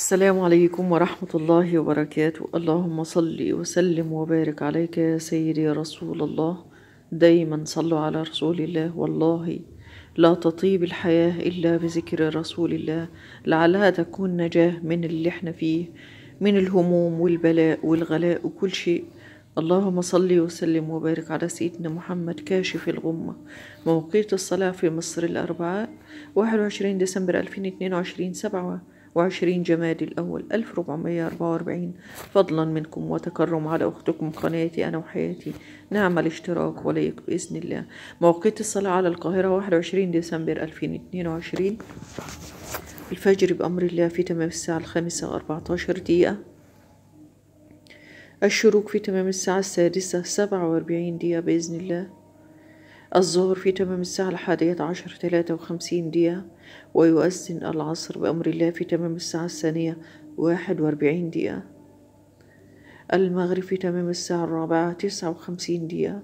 السلام عليكم ورحمة الله وبركاته اللهم صل وسلم وبارك عليك يا سيدي يا رسول الله دايما صلوا على رسول الله والله لا تطيب الحياة إلا بذكر رسول الله لعلها تكون نجاة من اللي احنا فيه من الهموم والبلاء والغلاء وكل شيء اللهم صل وسلم وبارك على سيدنا محمد كاشف الغمة موقيت الصلاة في مصر الأربعاء 21 ديسمبر 2022 سبعة وعشرين جمادي الأول ألف ربعمية أربعة وأربعين فضلا منكم وتكرم على أختكم قناتي أنا وحياتي نعم الاشتراك وليك بإذن الله موقيت الصلاة على القاهرة واحد وعشرين ديسمبر ألفين اتنين وعشرين الفجر بأمر الله في تمام الساعة الخامسة أربعة عشر دقيقة الشروق في تمام الساعة السادسة سبعة وأربعين دقيقة بإذن الله الظهر في تمام الساعة الحادية عشر ثلاثة وخمسين دقيقة ويؤذن العصر بأمر الله في تمام الساعة الثانية واحد وأربعين دقيقة المغرب في تمام الساعة الرابعة تسعة وخمسين دقيقة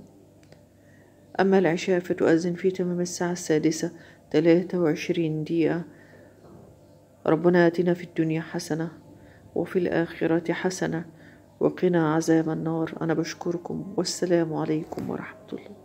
أما العشاء فتؤذن في تمام الساعة السادسة ثلاثة وعشرين دقيقة ربنا آتنا في الدنيا حسنة وفي الآخرة حسنة وقنا عذاب النار أنا بشكركم والسلام عليكم ورحمة الله